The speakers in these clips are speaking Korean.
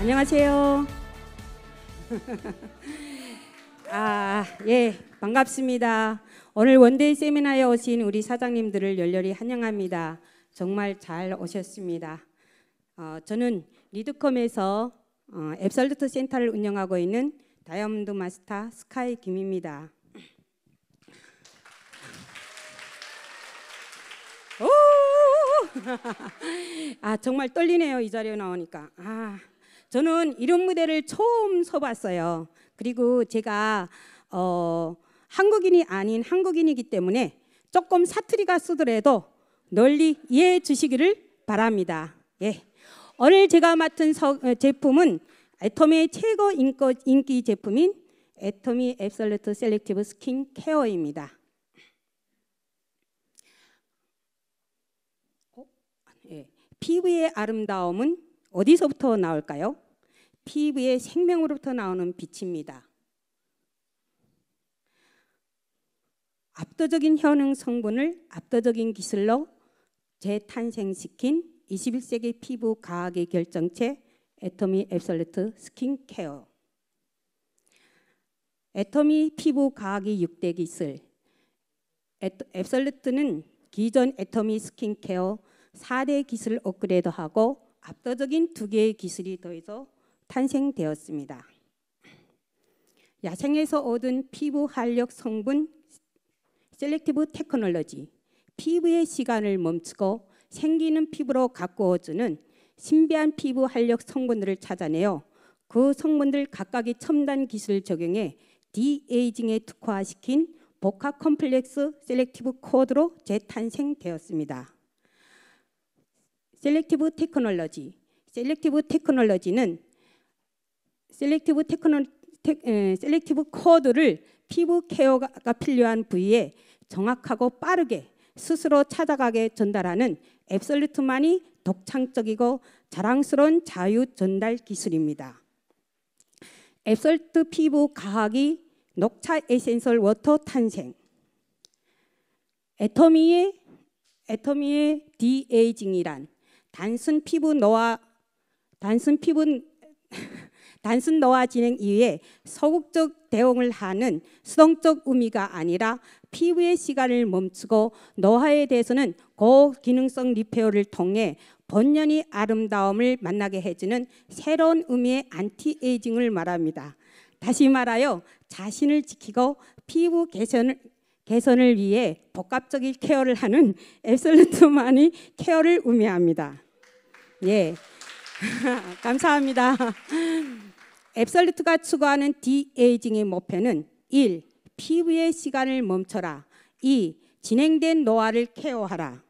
안녕하세요. 아, 예, 반갑습니다. 오늘 원데이 세미나에 오신 우리 사장님들을 열렬히 환영합니다. 정말 잘 오셨습니다. 어, 저는 리드컴에서 어, 앱솔루트 센터를 운영하고 있는 다이아몬드 마스터 스카이 김입니다. 아 정말 떨리네요 이 자리에 나오니까. 아. 저는 이런 무대를 처음 서봤어요. 그리고 제가 어, 한국인이 아닌 한국인이기 때문에 조금 사투리가 쓰더라도 널리 이해해 주시기를 바랍니다. 예. 오늘 제가 맡은 서, 어, 제품은 애터미의 최고 인거, 인기 제품인 애터미 앱솔루트 셀렉티브 스킨 케어입니다. 어? 예. 피부의 아름다움은 어디서부터 나올까요? 피부의 생명으로부터 나오는 빛입니다. 압도적인 효능 성분을 압도적인 기술로 재탄생시킨 21세기 피부 과학의 결정체 애터미 앱솔루트 스킨케어 애터미 피부 과학의 6대 기술 앱솔루트는 기존 애터미 스킨케어 4대 기술 업그레이드하고 압도적인 두 개의 기술이 더해서 탄생되었습니다. 야생에서 얻은 피부 활력 성분 셀렉티브 테크놀로지 피부의 시간을 멈추고 생기는 피부로 가꾸어주는 신비한 피부 활력 성분들을 찾아내어 그 성분들 각각의 첨단 기술을 적용해 디에이징에 특화시킨 복합 컴플렉스 셀렉티브 코드로 재탄생되었습니다. 셀렉티브 테크놀로지. 셀렉티브 테크놀로지는 셀렉티브 테크놀 셀렉티브 코드를 피부 케어가 필요한 부위에 정확하고 빠르게 스스로 찾아가게 전달하는 앱솔루트만이 독창적이고 자랑스러운 자유 전달 기술입니다. 앱솔트 피부 과학이 녹차 에센셜 워터 탄생 애터미의 애터미의 디에이징이란 단순 피부 노화 단순 피부 단순 노화 진행 이외에 소극적 대응을 하는 수동적 의미가 아니라 피부의 시간을 멈추고 노화에 대해서는 고기능성 리페어를 통해 본연의 아름다움을 만나게 해주는 새로운 의미의 안티에이징을 말합니다. 다시 말하여 자신을 지키고 피부 개선을 개선을 위해 복합적인 케어를 하는 앱솔루트만이 케어를 의미합니다. 예. 감사합니다. 앱솔루트가 추구하는 디에이징의 목표는 1. 피부의 시간을 멈춰라. 2. 진행된 노화를 케어하라.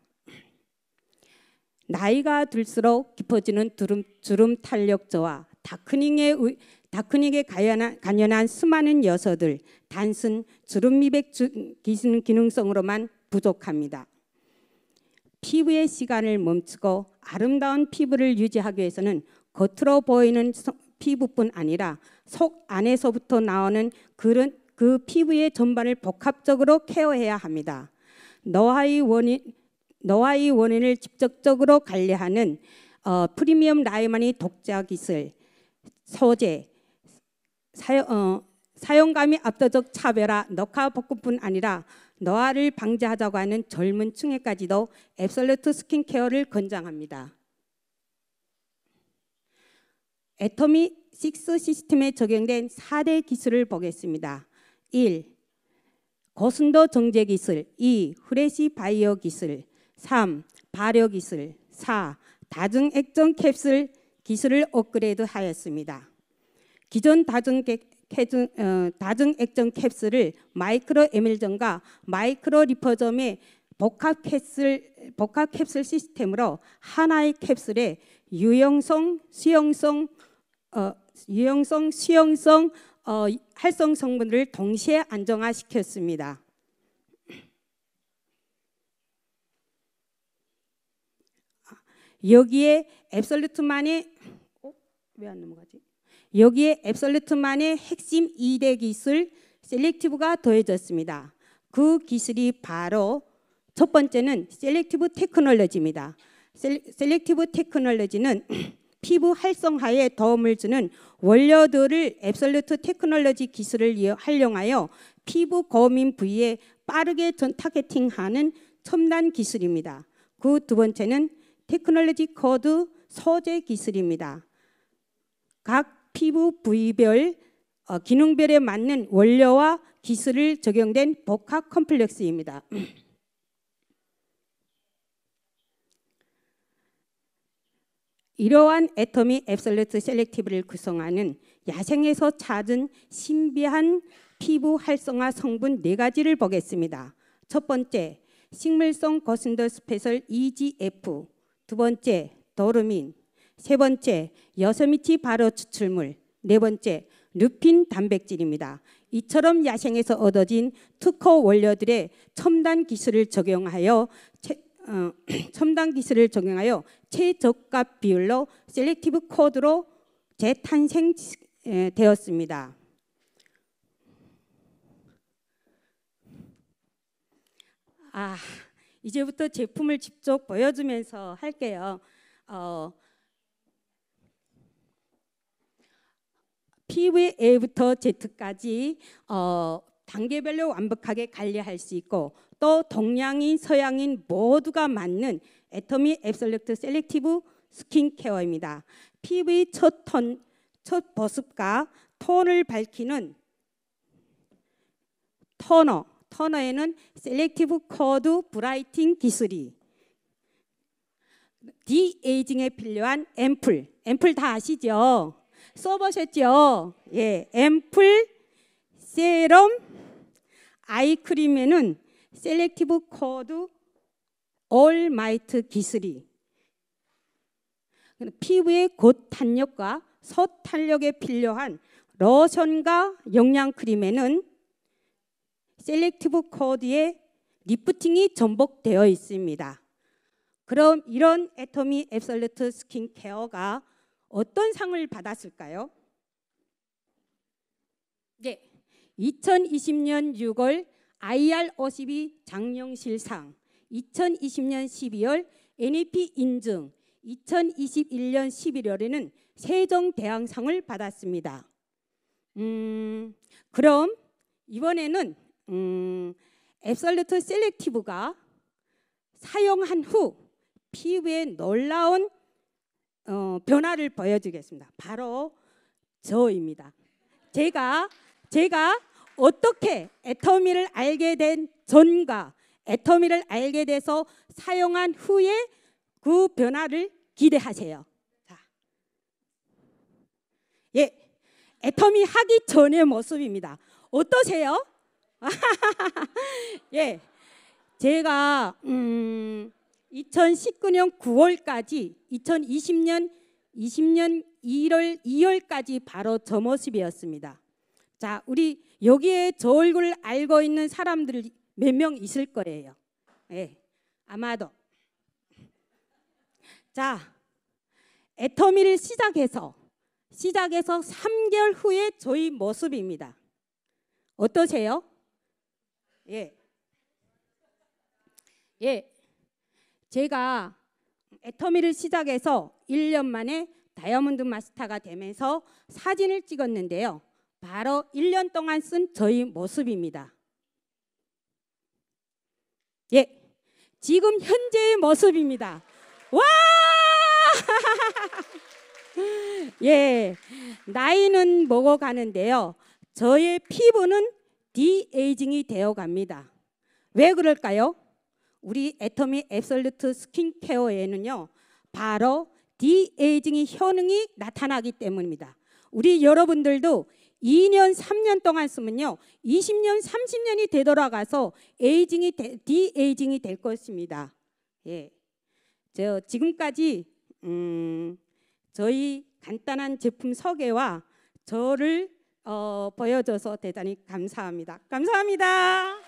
나이가 들수록 깊어지는 주름, 주름 탄력저와 다크닝에 다크닝에 관련한, 관련한 수많은 여서들 단순 주름 미백 기능성으로만 부족합니다. 피부의 시간을 멈추고 아름다운 피부를 유지하기 위해서는 겉으로 보이는 피부뿐 아니라 속 안에서부터 나오는 그런 그 피부의 전반을 복합적으로 케어해야 합니다. 노화의 원인 노화의 원인을 직접적으로 관리하는 어, 프리미엄 라이만이 독자 기술, 소재, 사용, 어, 사용감이 압도적 차별화 넉화 복구뿐 아니라 노화를 방지하자고 하는 젊은 층에까지도 앱솔루트 스킨케어를 권장합니다. 애터미 6 시스템에 적용된 4대 기술을 보겠습니다. 1. 고순도 정제 기술 2. 후레시 바이오 기술 3. 발효 기술 4. 다중 액정 캡슐 기술을 업그레이드 하였습니다. 기존 다중 액, 캐중, 어, 다중 액정 캡슐을 마이크로 에밀전과 마이크로 리퍼점의 복합 캡슐 복합 캡슐 시스템으로 하나의 캡슐에 유형성, 수용성, 어, 유형성, 수용성, 어, 활성 성분을 동시에 안정화시켰습니다. 여기에 앱솔루트만이 어? 왜안 넘어가지? 여기에 앱솔루트만의 핵심 2대 기술 셀렉티브가 더해졌습니다. 그 기술이 바로 첫 번째는 셀렉티브 테크놀로지입니다. 셀렉티브 테크놀로지는 피부 활성화에 도움을 주는 원료들을 앱솔루트 테크놀로지 기술을 활용하여 피부 고민 부위에 빠르게 전 타겟팅하는 첨단 기술입니다. 그 두 번째는 테크놀로지 코드 소재 기술입니다. 각 피부 부위별 어, 기능별에 맞는 원료와 기술을 적용된 복합 컴플렉스입니다. 이러한 애터미 앱솔레트 셀렉티브를 구성하는 야생에서 찾은 신비한 피부 활성화 성분 네 가지를 보겠습니다. 첫 번째, 식물성 거슨더 스페셜 EGF 두 번째, 도르민 세 번째, 여서미치 바로 추출물. 네 번째, 루핀 단백질입니다. 이처럼 야생에서 얻어진 특허 원료들의 첨단 기술을 적용하여 채, 어, 첨단 기술을 적용하여 최저가 비율로 셀렉티브 코드로 재탄생되었습니다. 아, 이제부터 제품을 직접 보여주면서 할게요. 어, P부터 v a Z까지 어, 단계별로 완벽하게 관리할 수 있고 또 동양인 서양인 모두가 맞는 애터미 앱솔렉트 셀렉티브 스킨케어입니다. PV 첫 톤, 첫 보습과 톤을 밝히는 터너, 터너에는 셀렉티브 코드 브라이팅 기술이 디에이징에 필요한 앰플, 앰플 다 아시죠? 써보셨죠? 예, 앰플, 세럼, 아이크림에는 셀렉티브 코드 올마이트 기술이 피부의 곧 탄력과 서탄력에 필요한 로션과 영양 크림에는 셀렉티브 코드의 리프팅이 전복되어 있습니다. 그럼 이런 애터미 앱솔루트 스킨케어가 어떤 상을 받았을까요? 네, 2020년 6월 IR52 장영실상, 2020년 12월 NAP 인증, 2021년 11월에는 세종대왕상을 받았습니다. 음, 그럼 이번에는 음, 앱솔루트 셀렉티브가 사용한 후 피부에 놀라운 어, 변화를 보여주겠습니다. 바로 저입니다. 제가 제가 어떻게 애터미를 알게 된 전과 애터미를 알게 돼서 사용한 후에 그 변화를 기대하세요. 자. 예. 애터미 하기 전의 모습입니다. 어떠세요? 예. 제가 음 2019년 9월까지 2020년 20년 1월 2월까지 바로 저 모습이었습니다. 자, 우리 여기에 저 얼굴을 알고 있는 사람들 몇 명 있을 거예요. 예. 아마도. 자, 애터미를 시작해서 시작해서 3개월 후에 저희 모습입니다. 어떠세요? 예. 예. 제가 애터미를 시작해서 1년 만에 다이아몬드 마스터가 되면서 사진을 찍었는데요. 바로 1년 동안 쓴 저희 모습입니다. 예, 지금 현재의 모습입니다. 와! 예, 나이는 먹어가는데요. 저의 피부는 디에이징이 되어갑니다. 왜 그럴까요? 우리 애터미 앱솔루트 스킨케어에는요. 바로 디에이징의 효능이 나타나기 때문입니다. 우리 여러분들도 2년, 3년 동안 쓰면요. 20년, 30년이 되돌아가서 에이징이 디에이징이 될 것입니다. 예. 저 지금까지 음, 저희 간단한 제품 소개와 저를 어, 보여줘서 대단히 감사합니다. 감사합니다.